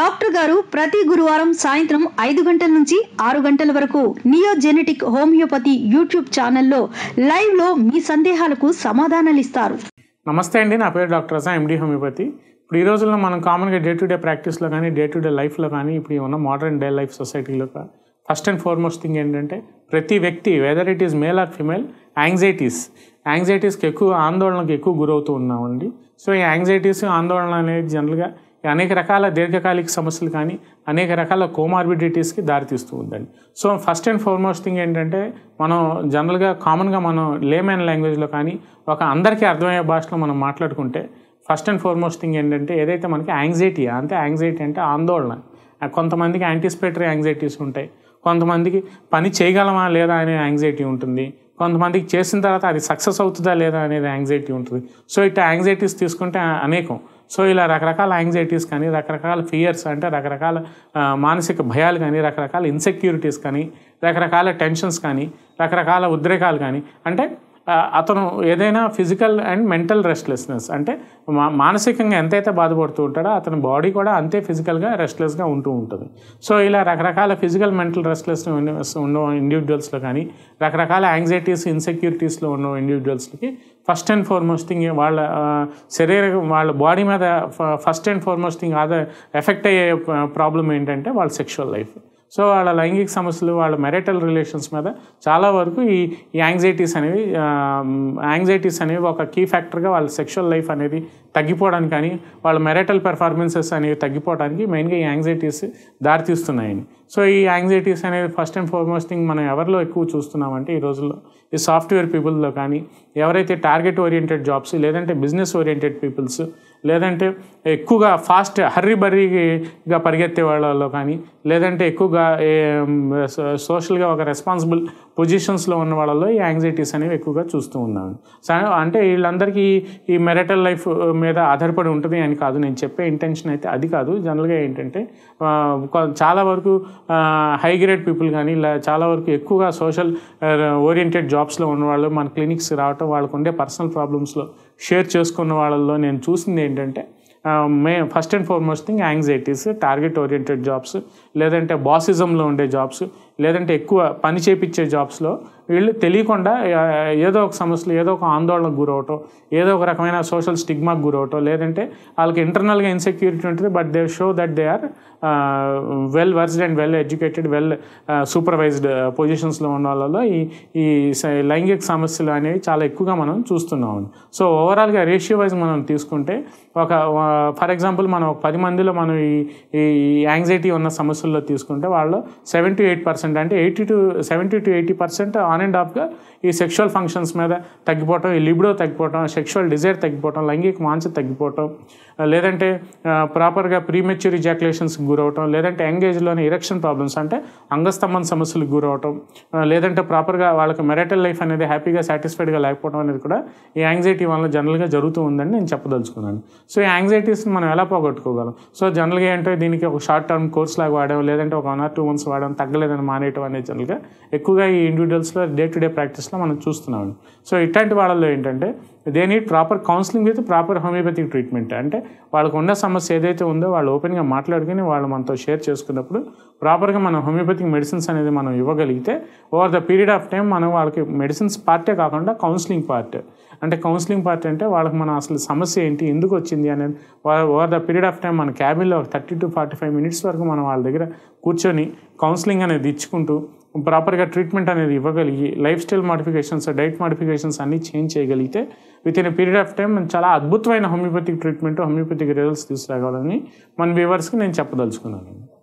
doctor గారు ప్రతి గురువారం సాయంత్రం ఐదు గంటల నుంచి ఆరు గంటల వరకు నియోజెనెటిక్ హోమియోపతి యూట్యూబ్ ఛానల్లో లైవ్లో మీ సందేహాలకు సమాధానాలు ఇస్తారు నమస్తే అండి నా పేరు డాక్టర్ అజా ఎండి హోమియోపతి ఇప్పుడు ఈ రోజుల్లో మనం కామన్గా డే టు డే ప్రాక్టీస్లో కానీ డే టు డే లైఫ్లో కానీ ఇప్పుడు ఉన్న మోడర్న్ డే లైఫ్ సొసైటీలో ఫస్ట్ అండ్ ఫార్మోస్ట్ థింగ్ ఏంటంటే ప్రతి వ్యక్తి whether it is male or female anxieties యాంగ్జైటీస్కి ఎక్కువ ఆందోళనకు ఎక్కువ గురవుతూ ఉన్నామండి సో ఈ యాంగ్జైటీస్ ఆందోళన అనేది జనరల్గా అనేక రకాల దీర్ఘకాలిక సమస్యలు కానీ అనేక రకాల కోమార్బిడిటీస్కి దారితీస్తూ ఉందండి so first and foremost thing ఏంటంటే మనం జనరల్గా కామన్గా మనం లేమైన లాంగ్వేజ్లో కానీ ఒక అందరికీ అర్థమయ్యే భాషలో మనం మాట్లాడుకుంటే ఫస్ట్ అండ్ ఫార్మోస్ట్ థింగ్ ఏంటంటే ఏదైతే మనకి యాంగ్జైటీ అంటే యాంగ్జైటీ అంటే ఆందోళన కొంతమందికి యాంటిసిపేటరీ యాంగ్జైటీస్ ఉంటాయి కొంతమందికి పని చేయగలమా లేదా అనే యాంగ్జైటీ ఉంటుంది కొంతమందికి చేసిన తర్వాత అది సక్సెస్ అవుతుందా లేదా అనేది యాంగ్జైటీ ఉంటుంది సో ఇట్లా యాంగ్జైటీస్ తీసుకుంటే అనేకం సో ఇలా రకరకాల యాంగ్జైటీస్ కానీ రకరకాల ఫియర్స్ అంటే రకరకాల మానసిక భయాలు కానీ రకరకాల ఇన్సెక్యూరిటీస్ కానీ రకరకాల టెన్షన్స్ కానీ రకరకాల ఉద్రేకాలు కానీ అంటే అతను ఏదైనా ఫిజికల్ అండ్ మెంటల్ రెస్ట్లెస్నెస్ అంటే మానసికంగా ఎంతైతే బాధపడుతూ ఉంటాడో అతని బాడీ కూడా అంతే ఫిజికల్గా రెస్ట్లెస్గా ఉంటూ ఉంటుంది సో ఇలా రకరకాల ఫిజికల్ మెంటల్ రెస్ట్లెస్ ఉన్న ఇండివిజువల్స్లో కానీ రకరకాల యాంగ్జైటీస్ ఇన్సెక్యూరిటీస్లో ఉన్న ఇండివిజువల్స్కి ఫస్ట్ అండ్ ఫార్మోస్ట్ థింగ్ వాళ్ళ శరీర వాళ్ళ బాడీ మీద first and foremost thing effect అయ్యే ప్రాబ్లం ఏంటంటే వాళ్ళ సెక్షువల్ లైఫ్ సో వాళ్ళ లైంగిక సమస్యలు వాళ్ళ మెరిటల్ రిలేషన్స్ మీద చాలా వరకు ఈ యాంగ్జైటీస్ అనేవి యాంగ్జైటీస్ అనేవి ఒక కీ ఫ్యాక్టర్గా వాళ్ళ సెక్షువల్ లైఫ్ అనేది తగ్గిపోవడానికి కానీ వాళ్ళ మెరిటల్ పెర్ఫార్మెన్సెస్ అనేవి తగ్గిపోవడానికి మెయిన్గా ఈ యాంగ్జైటీస్ దారితీస్తున్నాయండి సో ఈ యాంగ్జైటీస్ అనేది ఫస్ట్ అండ్ ఫార్మోస్ట్ థింగ్ మనం ఎవరిలో ఎక్కువ చూస్తున్నామంటే ఈ రోజుల్లో ఈ సాఫ్ట్వేర్ పీపుల్లో కానీ ఎవరైతే టార్గెట్ ఓరియంటెడ్ జాబ్స్ లేదంటే బిజినెస్ ఓరియంటెడ్ పీపుల్స్ లేదంటే ఎక్కువగా ఫాస్ట్ హర్రీ బర్రీగా పరిగెత్తే వాళ్ళలో కానీ లేదంటే ఎక్కువగా సోషల్గా ఒక రెస్పాన్సిబుల్ పొజిషన్స్లో ఉన్న వాళ్ళలో ఈ యాంగ్జైటీస్ అనేవి ఎక్కువగా చూస్తూ ఉన్నాను అంటే వీళ్ళందరికీ ఈ మెరిటల్ లైఫ్ మీద ఆధారపడి ఉంటుంది అని కాదు నేను చెప్పే ఇంటెన్షన్ అయితే అది కాదు జనరల్గా ఏంటంటే చాలా వరకు హై గ్రేడ్ పీపుల్ కానీ ఇలా చాలా వరకు ఎక్కువగా సోషల్ ఓరియంటెడ్ జాబ్స్లో ఉన్నవాళ్ళు మన క్లినిక్స్ రావటం వాళ్ళకు ఉండే పర్సనల్ ప్రాబ్లమ్స్లో షేర్ చేసుకున్న వాళ్ళల్లో నేను చూసింది ఏంటంటే మే first and foremost thing anxieties target oriented jobs లేదంటే బాసిజంలో ఉండే జాబ్స్ లేదంటే ఎక్కువ పని చేపించే జాబ్స్లో వీళ్ళు తెలియకుండా ఏదో ఒక సమస్యలు ఏదో ఒక ఆందోళనకు గురవటం ఏదో ఒక రకమైన సోషల్ స్టిగ్మాకు గురవటం లేదంటే వాళ్ళకి ఇంటర్నల్గా ఇన్సెక్యూరిటీ ఉంటుంది but they show that they are well versed and well educated well supervised పొజిషన్స్లో ఉన్న వాళ్ళలో ఈ ఈ లైంగిక సమస్యలు అనేవి చాలా ఎక్కువగా మనం చూస్తున్నాము సో ఓవరాల్గా రేషియో వైజ్ మనం తీసుకుంటే ఒక ఫర్ ఎగ్జాంపుల్ మనం ఒక పది మందిలో మనం ఈ ఈ యాంగ్జైటీ ఉన్న సమస్యల్లో తీసుకుంటే వాళ్ళు seven to eight percent percent అంటే eighty to seventy to eighty percent on and ఆఫ్గా ఈ సెక్షువల్ ఫంక్షన్స్ మీద తగ్గిపోవటం ఈ లిబ్డో తగ్గిపోవటం సెక్షువల్ డిజైర్ తగ్గిపోవటం లైంగిక మాంస తగ్గిపోవటం లేదంటే ప్రాపర్గా ప్రీమెచ్యూర్ ఇజాక్యులేషన్స్కి గురవటం లేదంటే యంగ్ ఏజ్లోనే ఇరెక్షన్ ప్రాబ్లమ్స్ అంటే అంగస్తంభం సమస్యలకు గురవటం లేదంటే ప్రాపర్గా వాళ్ళకి మెరటల్ లైఫ్ అనేది హ్యాపీగా సాటిస్ఫైడ్గా లేకపోవడం అనేది కూడా ఈ యాంగ్జైటీ వల్ల జనరల్గా జరుగుతూ ఉందని నేను చెప్పదలుచుకున్నాను సో ఈ యాంగ్జైటీస్ని మనం ఎలా పోగొట్టుకోగలం సో జనరల్గా ఏంటో దీనికి ఒక షార్ట్ టర్మ్ కోర్స్ లాగా వాడడం లేదంటే ఒక వన్ ఆర్ టూ మంత్స్ వాడడం తగ్గలేదని మా మానేయటం అనేది జనరల్గా ఎక్కువగా ఈ ఇండివిజువల్స్లో డే టు డే ప్రాక్టీస్లో మనం చూస్తున్నాం సో ఇట్లాంటి వాళ్ళలో ఏంటంటే they need proper counselling with proper homeopathic treatment అంటే వాళ్ళకు ఉన్న సమస్య ఏదైతే ఉందో వాళ్ళు ఓపెన్గా మాట్లాడుకుని వాళ్ళు మనతో షేర్ చేసుకున్నప్పుడు ప్రాపర్గా మనం హోమియోపతిక్ మెడిసిన్స్ అనేది మనం ఇవ్వగలిగితే over the period of time మనం వాళ్ళకి మెడిసిన్స్ పార్టే కాకుండా కౌన్సిలింగ్ పార్ట్ అంటే కౌన్సిలింగ్ పార్ట్ అంటే వాళ్ళకి మనం అసలు సమస్య ఏంటి ఎందుకు వచ్చింది అనేది over the period of time మన క్యాబిన్లో thirty to forty five minutes వరకు మనం వాళ్ళ దగ్గర కూర్చొని కౌన్సిలింగ్ అనేది ఇచ్చుకుంటూ ప్రాపర్గా ట్రీట్మెంట్ అనేది ఇవ్వగలిగి lifestyle modifications diet modifications అన్నీ చేంజ్ చేయగలిగితే within period of time మనం చాలా అద్భుతమైన హోమియోపతిక్ ట్రీట్మెంట్ హోమియోపతిక్ రిజల్ట్స్ తీసుకురాగలని మన వ్యూవర్స్కి నేను చెప్పదలుచుకున్నాను